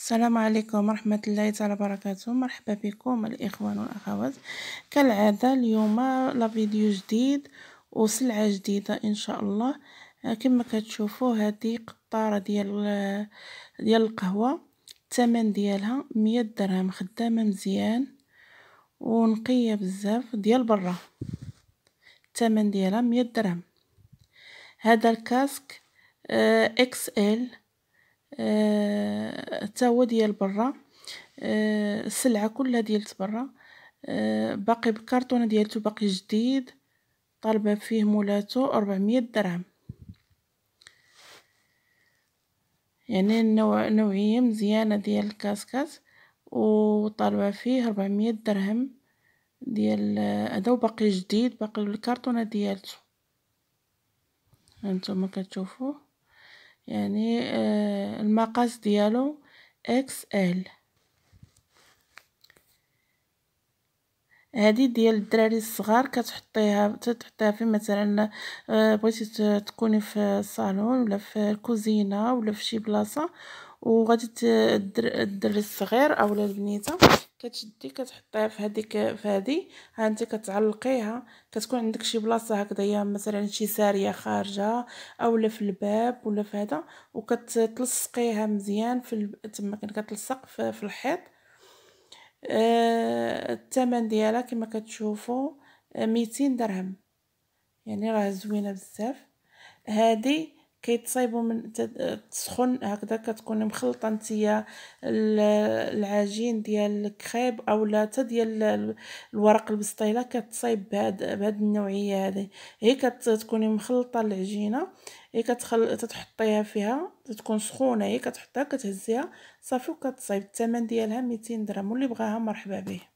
السلام عليكم ورحمة الله تعالى وبركاته مرحبا بكم الإخوان والأخوات كالعادة اليوم لفيديو جديد وسلعة جديدة إن شاء الله كما كتشوفوا هذه قطارة ديال ديال القهوة الثمن ديالها مية درهم خدامة مزيان ونقية بزاف ديال برا الثمن ديالها مية درهم هذا الكاسك آه، اكس ال حتى آه، هو ديال برا السلعه آه، كلها ديال برا آه، باقي بالكرتونه ديالتو باقي جديد طالبه فيه مولاتو 400 درهم يعني النوع نوعيه مزيانه ديال الكاسكات وطالبه فيه 400 درهم ديال هذا وباقي جديد باقي الكرتونه ديالته هانتوما كتشوفوه يعني آه، المقاس ديالو اكس ال هادي ديال الدراري الصغار كتحطيها تتحطيها في مثلا آه، بغيتي تكوني في الصالون ولا في الكوزينه ولا في شي بلاصه وغادي الدري الصغير او البنيته كتشدي كتحطيها في هذيك في هذه ها انت كتعلقيها كتكون عندك شي بلاصه هكذايا مثلا شي ساريه خارجه اولا في الباب ولا في هذا وكتلصقيها مزيان في تما كتلصق في, في الحيط آه الثمن ديالها كما كتشوفوا آه، 200 درهم يعني راه زوينه بزاف هذه كيتصايبوا من تسخن هكذا كتكون مخلطه نتيا العجين ديال الكريب اولا حتى ديال الورق البسطيله كتصايب بهاد بهاد النوعيه هذه هي كتكوني مخلطه العجينه هي كتخل تتحطيها فيها تكون سخونه هي كتحطها كتهزيها صافي وكتصايب الثمن ديالها 200 درهم واللي بغاها مرحبا به